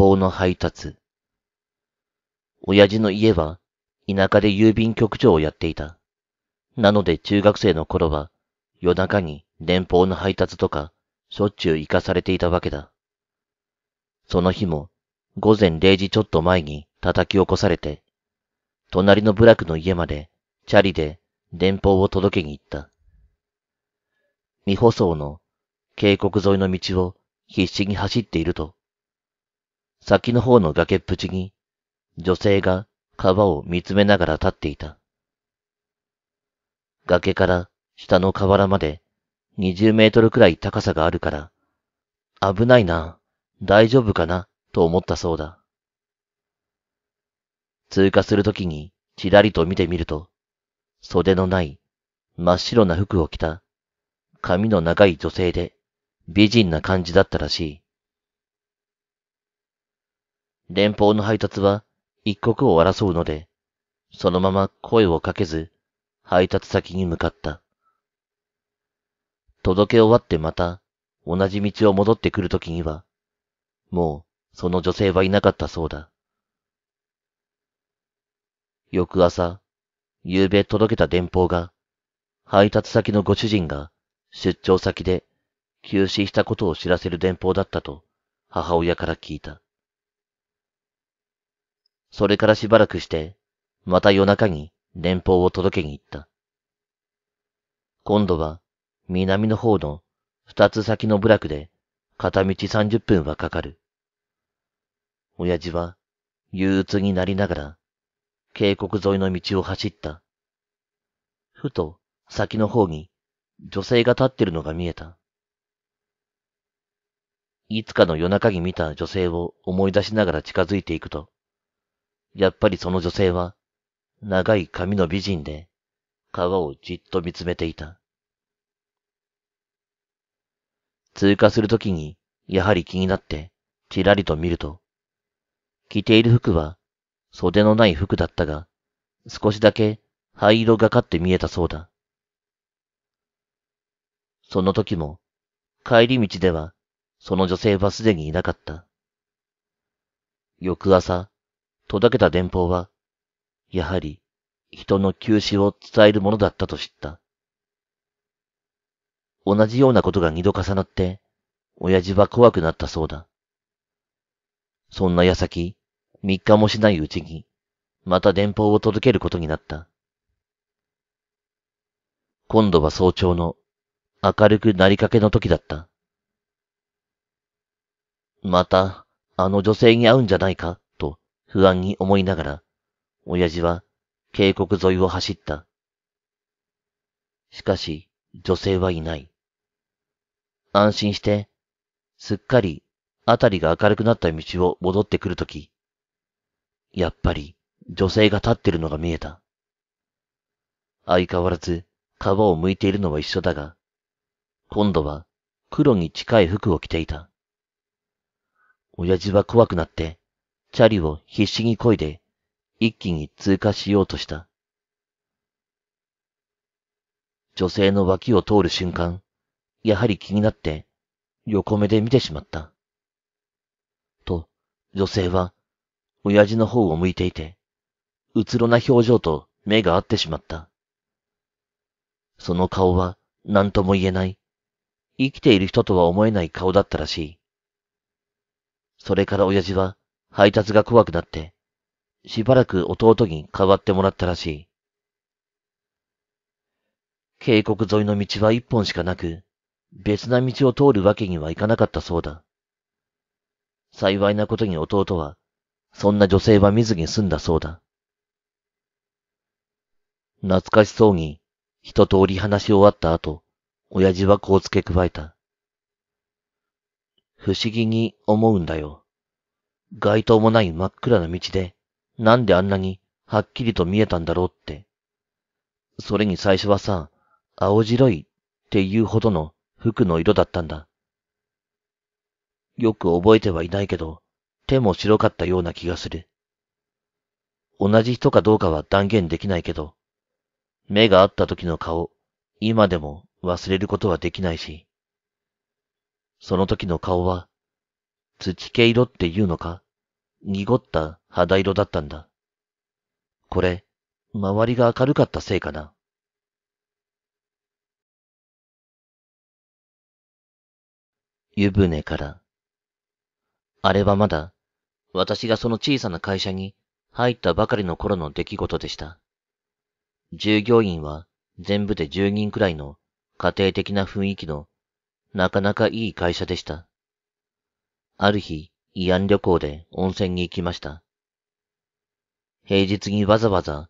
報の配達。親父の家は田舎で郵便局長をやっていた。なので中学生の頃は夜中に電報の配達とかしょっちゅう行かされていたわけだ。その日も午前0時ちょっと前に叩き起こされて、隣の部落の家までチャリで電報を届けに行った。未舗装の渓谷沿いの道を必死に走っていると、先の方の崖っぷちに、女性が川を見つめながら立っていた。崖から下の河原まで20メートルくらい高さがあるから、危ないな、大丈夫かな、と思ったそうだ。通過するときにちらりと見てみると、袖のない真っ白な服を着た、髪の長い女性で美人な感じだったらしい。連邦の配達は一刻を争うので、そのまま声をかけず、配達先に向かった。届け終わってまた、同じ道を戻ってくるときには、もうその女性はいなかったそうだ。翌朝、夕べ届けた電報が、配達先のご主人が出張先で休止したことを知らせる電報だったと母親から聞いた。それからしばらくして、また夜中に連邦を届けに行った。今度は南の方の二つ先の部落で片道三十分はかかる。親父は憂鬱になりながら渓谷沿いの道を走った。ふと先の方に女性が立ってるのが見えた。いつかの夜中に見た女性を思い出しながら近づいていくと、やっぱりその女性は、長い髪の美人で、川をじっと見つめていた。通過するときに、やはり気になって、ちらりと見ると、着ている服は、袖のない服だったが、少しだけ灰色がかって見えたそうだ。その時も、帰り道では、その女性はすでにいなかった。翌朝、届けた電報は、やはり人の休止を伝えるものだったと知った。同じようなことが二度重なって、親父は怖くなったそうだ。そんな矢先、三日もしないうちに、また電報を届けることになった。今度は早朝の明るくなりかけの時だった。また、あの女性に会うんじゃないか不安に思いながら、親父は渓谷沿いを走った。しかし、女性はいない。安心して、すっかり、あたりが明るくなった道を戻ってくるとき、やっぱり、女性が立ってるのが見えた。相変わらず、皮を剥いているのは一緒だが、今度は、黒に近い服を着ていた。親父は怖くなって、チャリを必死に漕いで、一気に通過しようとした。女性の脇を通る瞬間、やはり気になって、横目で見てしまった。と、女性は、親父の方を向いていて、うつろな表情と目が合ってしまった。その顔は何とも言えない、生きている人とは思えない顔だったらしい。それから親父は配達が怖くなって、しばらく弟に代わってもらったらしい。渓谷沿いの道は一本しかなく、別な道を通るわけにはいかなかったそうだ。幸いなことに弟は、そんな女性は見ずに済んだそうだ。懐かしそうに一通り話し終わった後、親父はこう付け加えた。不思議に思うんだよ。街灯もない真っ暗な道で、なんであんなにはっきりと見えたんだろうって。それに最初はさ、青白いっていうほどの服の色だったんだ。よく覚えてはいないけど、手も白かったような気がする。同じ人かどうかは断言できないけど、目が合った時の顔、今でも忘れることはできないし、その時の顔は土系色って言うのか濁った肌色だったんだ。これ、周りが明るかったせいかな。湯船から。あれはまだ、私がその小さな会社に入ったばかりの頃の出来事でした。従業員は全部で10人くらいの家庭的な雰囲気のなかなかいい会社でした。ある日、慰安旅行で温泉に行きました。平日にわざわざ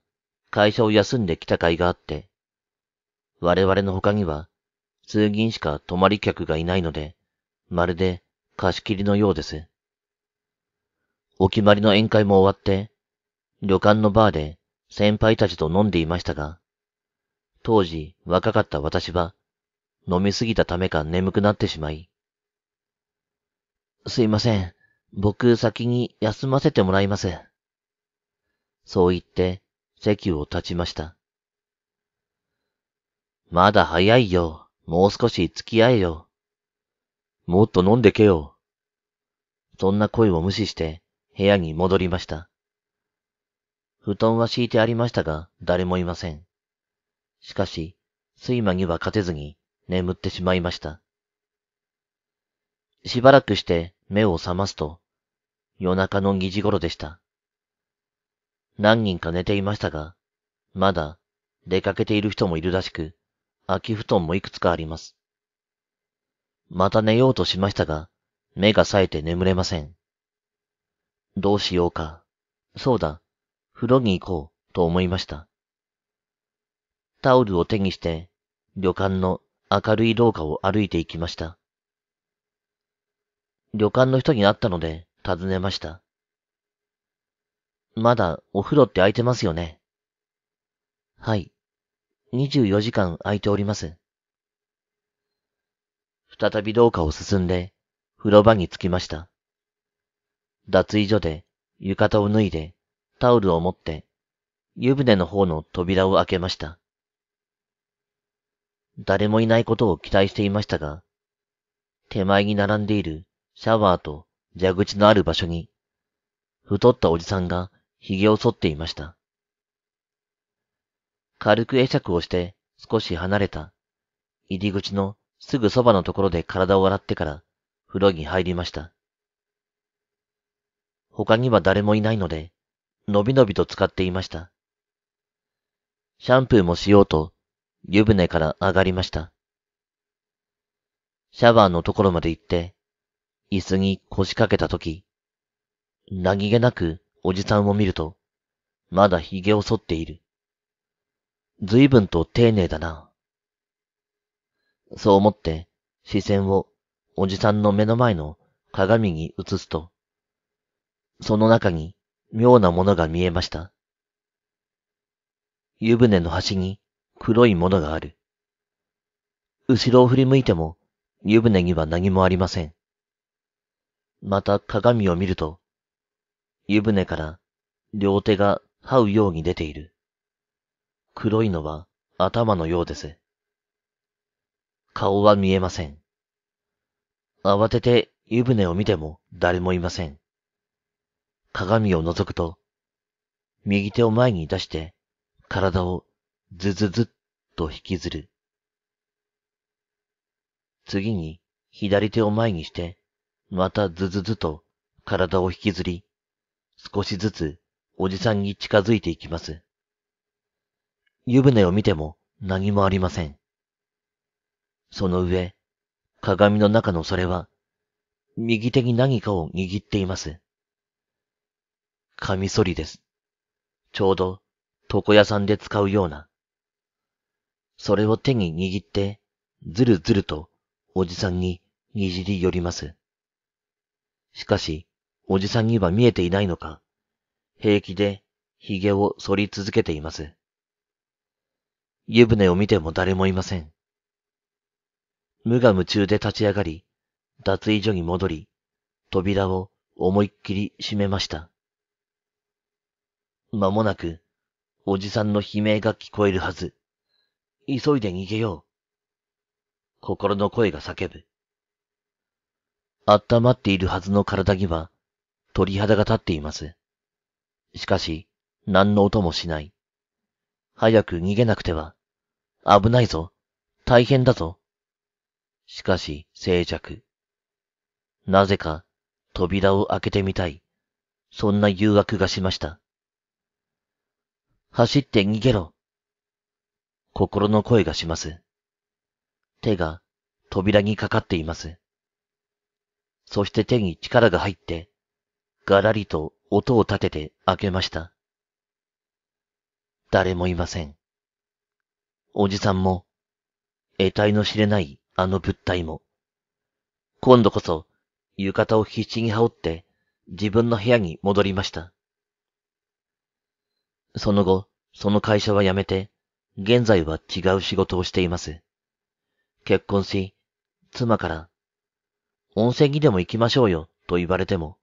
会社を休んできた会があって、我々の他には通勤しか泊まり客がいないので、まるで貸し切りのようです。お決まりの宴会も終わって、旅館のバーで先輩たちと飲んでいましたが、当時若かった私は飲みすぎたためか眠くなってしまい、すいません。僕先に休ませてもらいます。そう言って席を立ちました。まだ早いよ。もう少し付き合えよ。もっと飲んでけよ。そんな声を無視して部屋に戻りました。布団は敷いてありましたが誰もいません。しかし、睡魔には勝てずに眠ってしまいました。しばらくして目を覚ますと、夜中の2時頃でした。何人か寝ていましたが、まだ出かけている人もいるらしく、空き布団もいくつかあります。また寝ようとしましたが、目が冴えて眠れません。どうしようか。そうだ、風呂に行こうと思いました。タオルを手にして、旅館の明るい廊下を歩いて行きました。旅館の人に会ったので尋ねました。まだお風呂って空いてますよね。はい。24時間空いております。再び廊下を進んで、風呂場に着きました。脱衣所で浴衣を脱いで、タオルを持って、湯船の方の扉を開けました。誰もいないことを期待していましたが、手前に並んでいるシャワーと蛇口のある場所に、太ったおじさんが髭を剃っていました。軽く会釈をして少し離れた、入り口のすぐそばのところで体を洗ってから風呂に入りました。他には誰もいないので、のびのびと使っていました。シャンプーもしようと、湯船から上がりました。シャワーのところまで行って、椅子に腰掛けたとき、何気なくおじさんを見ると、まだ髭を剃っている。随分と丁寧だな。そう思って視線をおじさんの目の前の鏡に映すと、その中に妙なものが見えました。湯船の端に黒いものがある。後ろを振り向いても湯船には何もありません。また鏡を見ると、湯船から両手が這うように出ている。黒いのは頭のようです。顔は見えません。慌てて湯船を見ても誰もいません。鏡を覗くと、右手を前に出して体をズズズッと引きずる。次に左手を前にしてまたずずずと体を引きずり、少しずつおじさんに近づいていきます。湯船を見ても何もありません。その上、鏡の中のそれは、右手に何かを握っています。カミソリです。ちょうど、床屋さんで使うような。それを手に握って、ずるずると、おじさんににじり寄ります。しかし、おじさんには見えていないのか、平気で髭を剃り続けています。湯船を見ても誰もいません。無我夢中で立ち上がり、脱衣所に戻り、扉を思いっきり閉めました。まもなく、おじさんの悲鳴が聞こえるはず。急いで逃げよう。心の声が叫ぶ。温まっているはずの体には、鳥肌が立っています。しかし、何の音もしない。早く逃げなくては。危ないぞ。大変だぞ。しかし、静寂。なぜか、扉を開けてみたい。そんな誘惑がしました。走って逃げろ。心の声がします。手が扉にかかっています。そして手に力が入って、がらりと音を立てて開けました。誰もいません。おじさんも、得体の知れないあの物体も、今度こそ浴衣を必死に羽織って自分の部屋に戻りました。その後、その会社は辞めて、現在は違う仕事をしています。結婚し、妻から温泉にでも行きましょうよと言われても、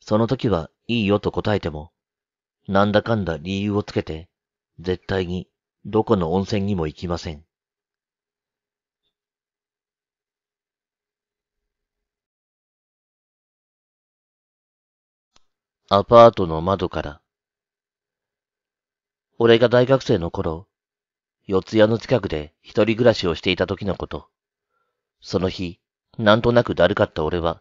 その時はいいよと答えても、なんだかんだ理由をつけて、絶対にどこの温泉にも行きません。アパートの窓から。俺が大学生の頃、四谷の近くで一人暮らしをしていた時のこと。その日、なんとなくだるかった俺は、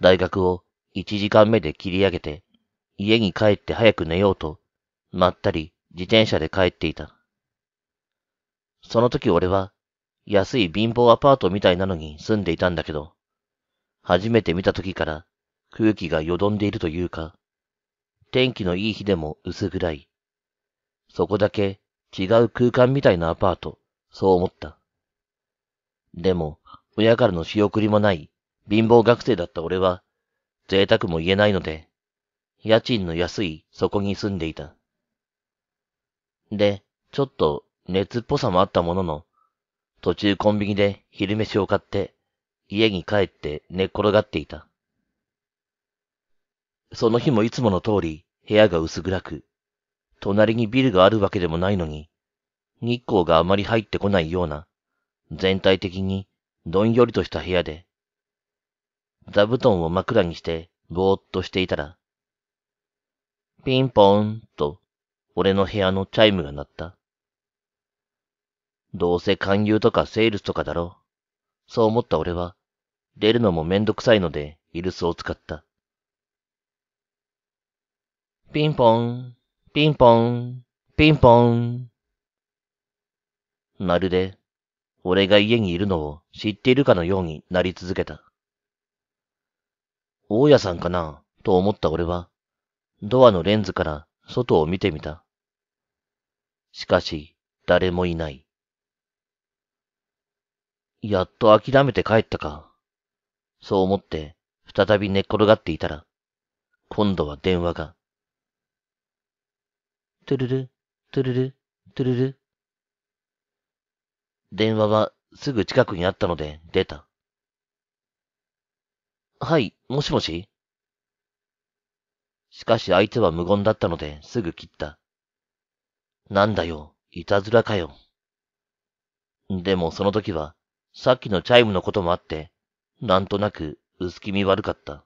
大学を1時間目で切り上げて、家に帰って早く寝ようと、まったり自転車で帰っていた。その時俺は、安い貧乏アパートみたいなのに住んでいたんだけど、初めて見た時から空気がよどんでいるというか、天気のいい日でも薄暗い。そこだけ違う空間みたいなアパート、そう思った。でも、親からの仕送りもない、貧乏学生だった俺は、贅沢も言えないので、家賃の安いそこに住んでいた。で、ちょっと熱っぽさもあったものの、途中コンビニで昼飯を買って、家に帰って寝っ転がっていた。その日もいつもの通り部屋が薄暗く、隣にビルがあるわけでもないのに、日光があまり入ってこないような、全体的にどんよりとした部屋で、座布団を枕にしてぼーっとしていたら、ピンポーンと俺の部屋のチャイムが鳴った。どうせ勧誘とかセールスとかだろう。そう思った俺は、出るのもめんどくさいので、イルスを使った。ピンポン、ピンポン、ピンポン。まるで、俺が家にいるのを知っているかのようになり続けた。大家さんかなと思った俺は、ドアのレンズから外を見てみた。しかし、誰もいない。やっと諦めて帰ったか。そう思って、再び寝っ転がっていたら、今度は電話が。トゥルル、トゥルル、トゥルル。電話はすぐ近くにあったので出た。はい、もしもししかし相手は無言だったのですぐ切った。なんだよ、いたずらかよ。でもその時は、さっきのチャイムのこともあって、なんとなく薄気味悪かった。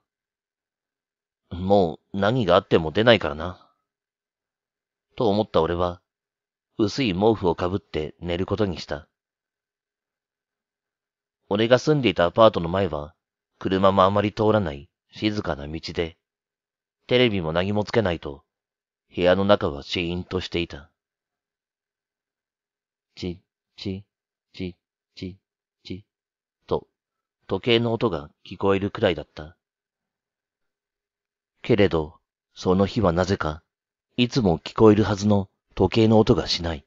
もう何があっても出ないからな。と思った俺は、薄い毛布をかぶって寝ることにした。俺が住んでいたアパートの前は、車もあまり通らない静かな道で、テレビも何もつけないと、部屋の中はシーンとしていた。ち、ち、ち、ち、ち、と、時計の音が聞こえるくらいだった。けれど、その日はなぜか、いつも聞こえるはずの時計の音がしない。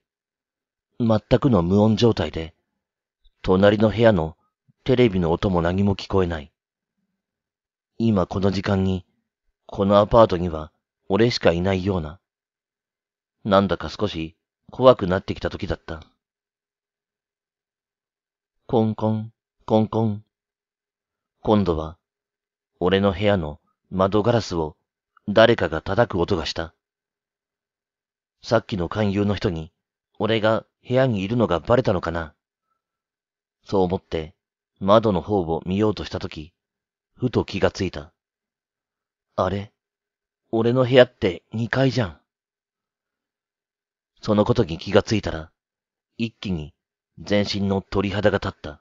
全くの無音状態で、隣の部屋のテレビの音も何も聞こえない。今この時間に、このアパートには俺しかいないような。なんだか少し怖くなってきた時だった。コンコン、コンコン。今度は、俺の部屋の窓ガラスを誰かが叩く音がした。さっきの勧誘の人に、俺が部屋にいるのがバレたのかな。そう思って、窓の方を見ようとしたとき、ふと気がついた。あれ俺の部屋って2階じゃん。そのことに気がついたら、一気に全身の鳥肌が立った。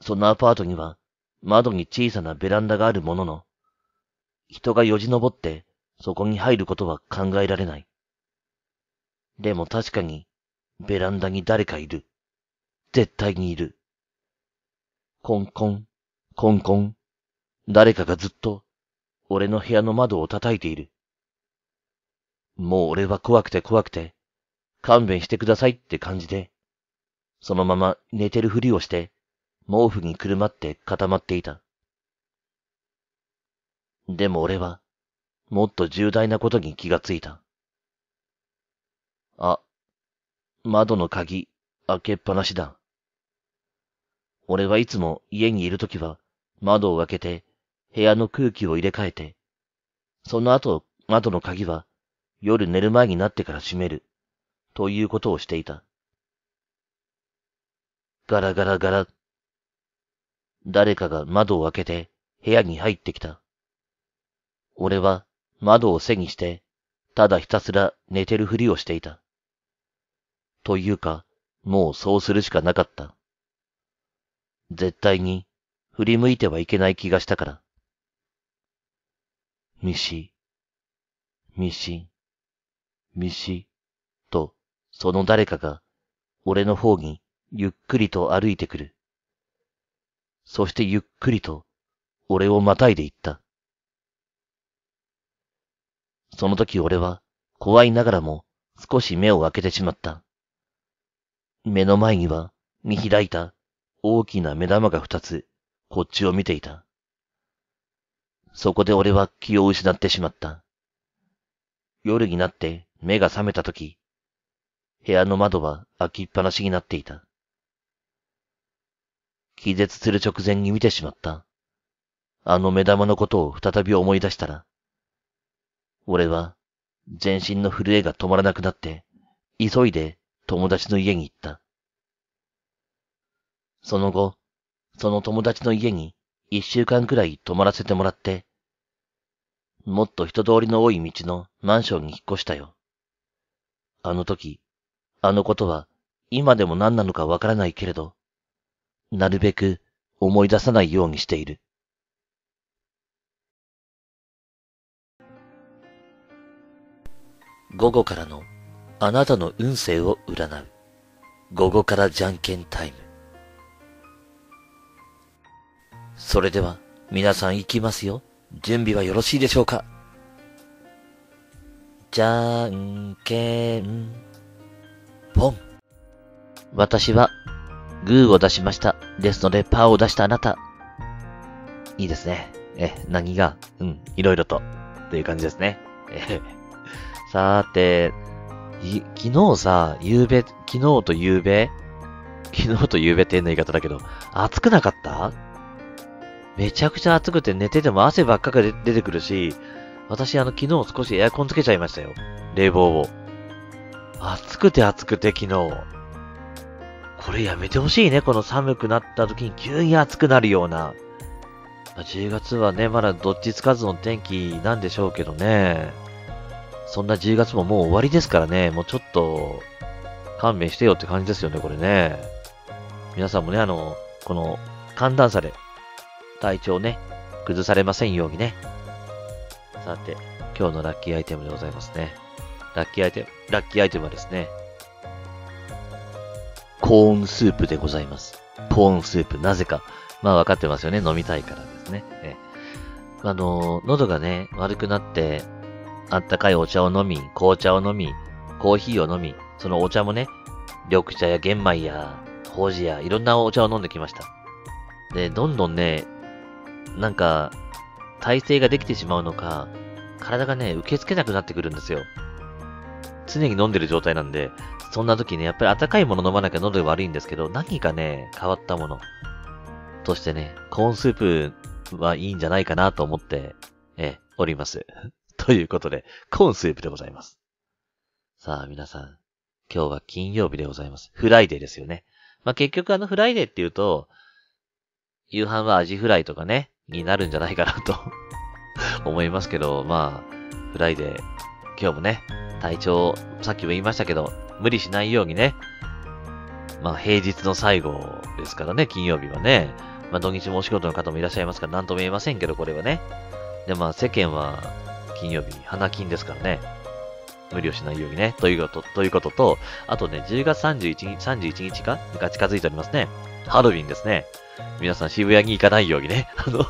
そのアパートには窓に小さなベランダがあるものの、人がよじ登ってそこに入ることは考えられない。でも確かにベランダに誰かいる。絶対にいる。コンコン、コンコン。誰かがずっと、俺の部屋の窓を叩いている。もう俺は怖くて怖くて、勘弁してくださいって感じで、そのまま寝てるふりをして、毛布にくるまって固まっていた。でも俺は、もっと重大なことに気がついた。あ、窓の鍵、開けっぱなしだ。俺はいつも家にいるときは窓を開けて部屋の空気を入れ替えて、その後窓の鍵は夜寝る前になってから閉める、ということをしていた。ガラガラガラ。誰かが窓を開けて部屋に入ってきた。俺は窓を背にして、ただひたすら寝てるふりをしていた。というか、もうそうするしかなかった。絶対に振り向いてはいけない気がしたから。ミシ、ミシ、ミシ、と、その誰かが、俺の方にゆっくりと歩いてくる。そしてゆっくりと、俺をまたいでいった。その時俺は、怖いながらも、少し目を開けてしまった。目の前には、見開いた大きな目玉が二つ、こっちを見ていた。そこで俺は気を失ってしまった。夜になって目が覚めたとき、部屋の窓は開きっぱなしになっていた。気絶する直前に見てしまった。あの目玉のことを再び思い出したら、俺は全身の震えが止まらなくなって、急いで友達の家に行った。その後、その友達の家に一週間くらい泊まらせてもらって、もっと人通りの多い道のマンションに引っ越したよ。あの時、あのことは今でも何なのかわからないけれど、なるべく思い出さないようにしている。午後からのあなたの運勢を占う。午後からじゃんけんタイム。それでは、皆さん行きますよ。準備はよろしいでしょうかじゃんけん、ポン。私は、グーを出しました。ですので、パーを出したあなた。いいですね。え、何が、うん、いろいろと、という感じですね。えさーて、昨日さ、昨べ、昨日と夕べ、昨日と夕べってうの言い方だけど、暑くなかっためちゃくちゃ暑くて寝てても汗ばっかが出てくるし、私あの昨日少しエアコンつけちゃいましたよ。冷房を。暑くて暑くて昨日。これやめてほしいね。この寒くなった時に急に暑くなるような。まあ、10月はね、まだどっちつかずの天気なんでしょうけどね。そんな10月ももう終わりですからね。もうちょっと、勘弁してよって感じですよね、これね。皆さんもね、あの、この寒暖差で体調ね、崩されませんようにね。さて、今日のラッキーアイテムでございますね。ラッキーアイテム、ラッキーアイテムはですね、コーンスープでございます。コーンスープ、なぜか。まあ分かってますよね。飲みたいからですね。えあの、喉がね、悪くなって、あったかいお茶を飲み、紅茶を飲み、コーヒーを飲み、そのお茶もね、緑茶や玄米や、ほうじや、いろんなお茶を飲んできました。で、どんどんね、なんか、体勢ができてしまうのか、体がね、受け付けなくなってくるんですよ。常に飲んでる状態なんで、そんな時ね、やっぱり温かいもの飲まなきゃ喉が悪いんですけど、何かね、変わったもの。としてね、コーンスープはいいんじゃないかなと思って、え、おります。ということで、コーンスープでございます。さあ、皆さん、今日は金曜日でございます。フライデーですよね。まあ、結局あのフライデーっていうと、夕飯はアジフライとかね、になるんじゃないかなと 思いますけど、まあ、フライデー、今日もね、体調、さっきも言いましたけど、無理しないようにね、まあ平日の最後ですからね、金曜日はね、まあ土日もお仕事の方もいらっしゃいますから、なんとも言えませんけど、これはね。で、まあ世間は金曜日、花金ですからね、無理をしないようにね、ということと、いうこととあとね、10月31日、31日かが近づいておりますね。ハロウィンですね。皆さん渋谷に行かないようにね。あの、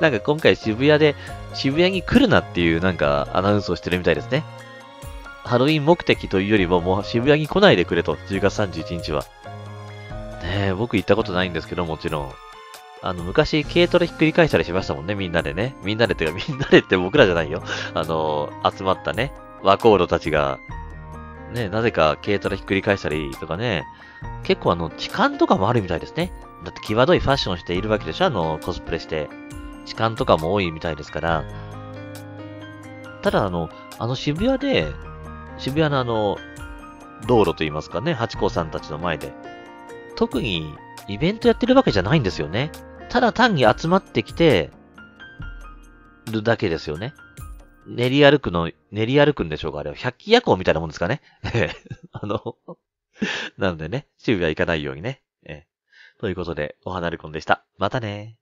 なんか今回渋谷で、渋谷に来るなっていうなんかアナウンスをしてるみたいですね。ハロウィン目的というよりももう渋谷に来ないでくれと、10月31日は。ねえ、僕行ったことないんですけどもちろん。あの、昔軽トラひっくり返したりしましたもんね、みんなでね。みんなでってか、みんなでって僕らじゃないよ。あの、集まったね、ワコードたちがね、なぜか軽トラひっくり返したりとかね、結構あの、痴漢とかもあるみたいですね。だって際どいファッションしているわけでしょあの、コスプレして。痴漢とかも多いみたいですから。ただあの、あの渋谷で、渋谷のあの、道路といいますかね、ハチ公さんたちの前で、特にイベントやってるわけじゃないんですよね。ただ単に集まってきてるだけですよね。練り歩くの、練り歩くんでしょうかあれは。百鬼夜行みたいなもんですかね。あの、なのでね、渋谷行かないようにね。えということで、お花るこんでした。またね